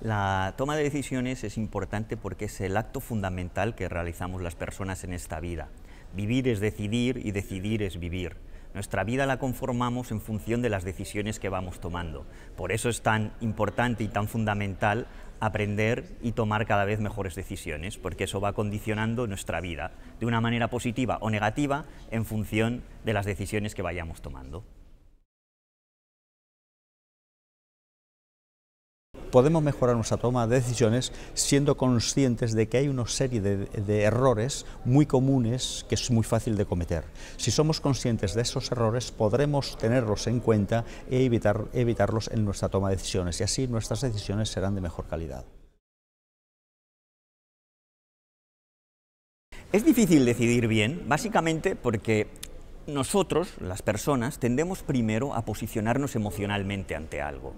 La toma de decisiones es importante porque es el acto fundamental que realizamos las personas en esta vida. Vivir es decidir y decidir es vivir. Nuestra vida la conformamos en función de las decisiones que vamos tomando. Por eso es tan importante y tan fundamental aprender y tomar cada vez mejores decisiones, porque eso va condicionando nuestra vida de una manera positiva o negativa en función de las decisiones que vayamos tomando. podemos mejorar nuestra toma de decisiones siendo conscientes de que hay una serie de, errores muy comunes que es muy fácil de cometer. Si somos conscientes de esos errores, podremos tenerlos en cuenta e evitarlos en nuestra toma de decisiones y así nuestras decisiones serán de mejor calidad. Es difícil decidir bien, básicamente porque nosotros, las personas, tendemos primero a posicionarnos emocionalmente ante algo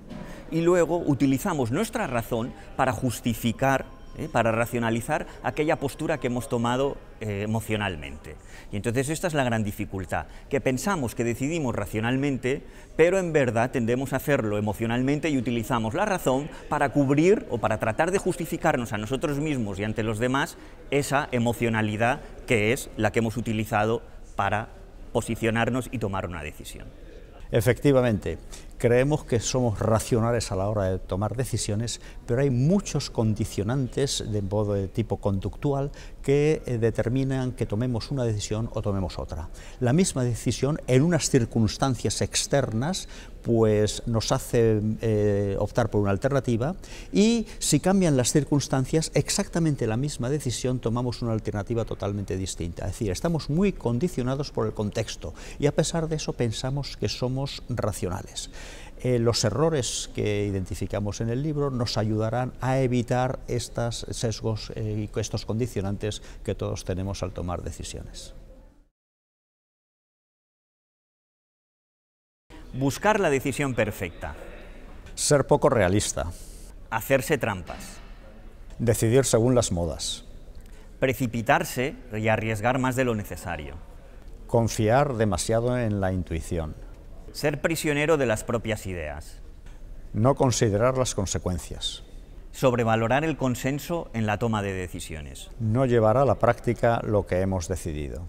y luego utilizamos nuestra razón para justificar, ¿eh? para racionalizar aquella postura que hemos tomado eh, emocionalmente. Y entonces esta es la gran dificultad, que pensamos que decidimos racionalmente, pero en verdad tendemos a hacerlo emocionalmente y utilizamos la razón para cubrir o para tratar de justificarnos a nosotros mismos y ante los demás esa emocionalidad que es la que hemos utilizado para posicionarnos y tomar una decisión. Efectivamente. Creemos que somos racionales a la hora de tomar decisiones, pero hay muchos condicionantes de modo de tipo conductual que eh, determinan que tomemos una decisión o tomemos otra. La misma decisión en unas circunstancias externas pues nos hace eh, optar por una alternativa y si cambian las circunstancias, exactamente la misma decisión tomamos una alternativa totalmente distinta. Es decir, estamos muy condicionados por el contexto y a pesar de eso pensamos que somos racionales. Eh, los errores que identificamos en el libro nos ayudarán a evitar estos sesgos y eh, estos condicionantes que todos tenemos al tomar decisiones. Buscar la decisión perfecta. Ser poco realista. Hacerse trampas. Decidir según las modas. Precipitarse y arriesgar más de lo necesario. Confiar demasiado en la intuición ser prisionero de las propias ideas. No considerar las consecuencias. Sobrevalorar el consenso en la toma de decisiones. No llevar a la práctica lo que hemos decidido.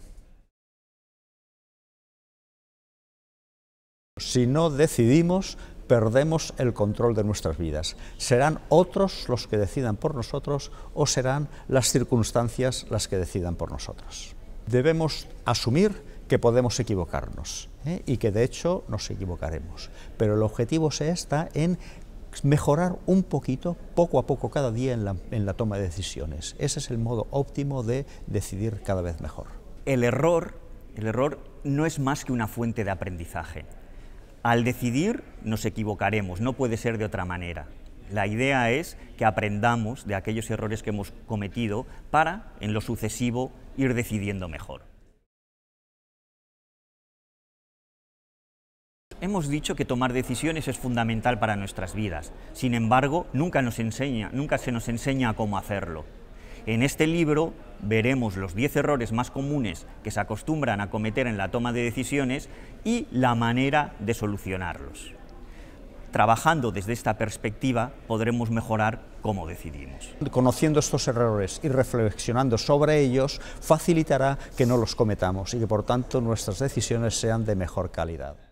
Si no decidimos, perdemos el control de nuestras vidas. ¿Serán otros los que decidan por nosotros o serán las circunstancias las que decidan por nosotros? Debemos asumir que podemos equivocarnos ¿eh? y que de hecho nos equivocaremos. Pero el objetivo se está en mejorar un poquito, poco a poco, cada día en la, en la toma de decisiones. Ese es el modo óptimo de decidir cada vez mejor. El error, el error no es más que una fuente de aprendizaje. Al decidir nos equivocaremos, no puede ser de otra manera. La idea es que aprendamos de aquellos errores que hemos cometido para, en lo sucesivo, ir decidiendo mejor. Hemos dicho que tomar decisiones es fundamental para nuestras vidas, sin embargo, nunca, nos enseña, se nos enseña cómo hacerlo. En este libro veremos los 10 errores más comunes que se acostumbran a cometer en la toma de decisiones y la manera de solucionarlos. Trabajando desde esta perspectiva podremos mejorar cómo decidimos. Conociendo estos errores y reflexionando sobre ellos facilitará que no los cometamos y que por tanto nuestras decisiones sean de mejor calidad.